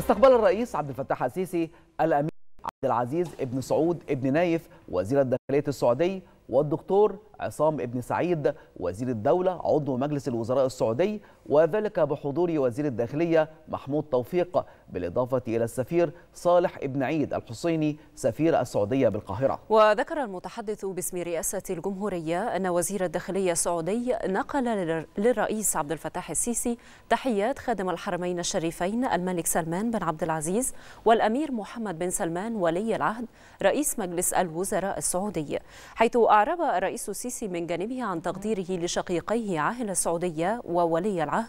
استقبل الرئيس عبد الفتاح السيسي الامير عبد العزيز ابن سعود ابن نايف وزير الداخليه السعودي والدكتور عصام ابن سعيد وزير الدولة عضو مجلس الوزراء السعودي وذلك بحضور وزير الداخلية محمود توفيق بالإضافة إلى السفير صالح ابن عيد الحسيني سفير السعودية بالقاهرة وذكر المتحدث باسم رئاسة الجمهورية أن وزير الداخلية السعودي نقل للرئيس عبد الفتاح السيسي تحيات خادم الحرمين الشريفين الملك سلمان بن عبد العزيز والأمير محمد بن سلمان ولي العهد رئيس مجلس الوزراء السعودي حيث أعرب رئيس السيسي السيسي من جانبه عن تقديره لشقيقيه عاهل السعودية وولي العهد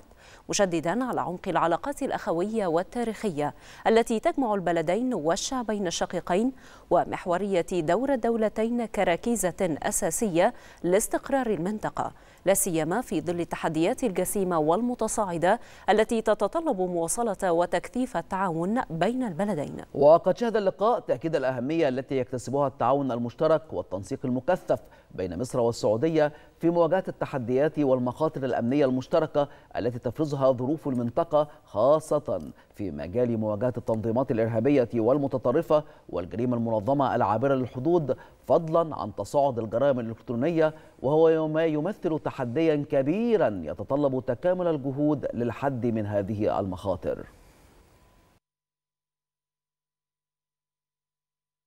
مشددا على عمق العلاقات الأخوية والتاريخية التي تجمع البلدين والشعبين الشقيقين ومحورية دور الدولتين كركيزة أساسية لاستقرار المنطقة لا سيما في ظل التحديات الجسيمة والمتصاعدة التي تتطلب مواصلة وتكثيف التعاون بين البلدين وقد شهد اللقاء تأكيد الأهمية التي يكتسبها التعاون المشترك والتنسيق المكثف بين مصر والسعودية في مواجهة التحديات والمخاطر الأمنية المشتركة التي تفرضها ظروف المنطقة خاصة في مجال مواجهة التنظيمات الإرهابية والمتطرفة والجريمة المنظمة العابرة للحدود فضلا عن تصاعد الجرائم الإلكترونية وهو ما يمثل تحديا كبيرا يتطلب تكامل الجهود للحد من هذه المخاطر